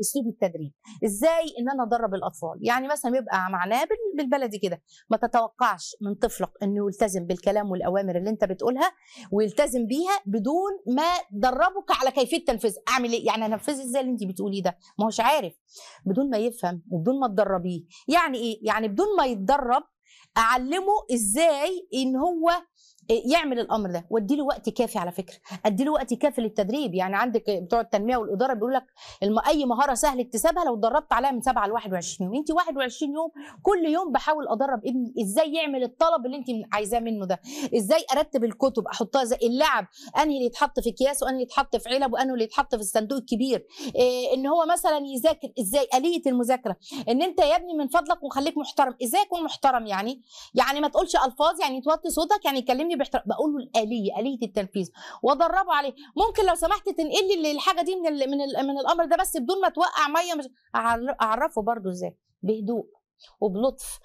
اسلوب التدريب ازاي ان انا ادرب الاطفال يعني مثلا يبقى معناه بالبلدي كده ما تتوقعش من طفلك انه يلتزم بالكلام والاوامر اللي انت بتقولها ويلتزم بيها بدون ما تدربك على كيفيه تنفيذها اعمل ايه يعني انفذ ازاي اللي انت بتقوليه ده ما هوش عارف بدون ما يفهم وبدون ما تدربيه يعني ايه يعني بدون ما يتدرب اعلمه ازاي ان هو يعمل الامر ده واديله وقت كافي على فكره اديله وقت كافي للتدريب يعني عندك بتوع التنميه والاداره بيقول لك اي مهاره سهل اكتسابها لو اتدربت عليها من 7 ل 21 يوم انت 21 يوم كل يوم بحاول ادرب ابني ازاي يعمل الطلب اللي انت عايزاه منه ده ازاي ارتب الكتب احطها زي اللعب انهي اللي يتحط في اكياس وانهي اللي يتحط في علب وانهي اللي يتحط في الصندوق الكبير إيه ان هو مثلا يذاكر ازاي اليه المذاكره ان انت يا ابني من فضلك وخليك محترم ازاي اكون محترم يعني يعني ما تقولش الفاظ يعني توطي صوتك يعني كلمني باحترام بقول له الاليه اليه التنفيذ وادربه عليه ممكن لو سمحت تنقل لي الحاجه دي من الـ من, الـ من الامر ده بس بدون ما توقع ميه مش اعرفه برده ازاي بهدوء وبلطف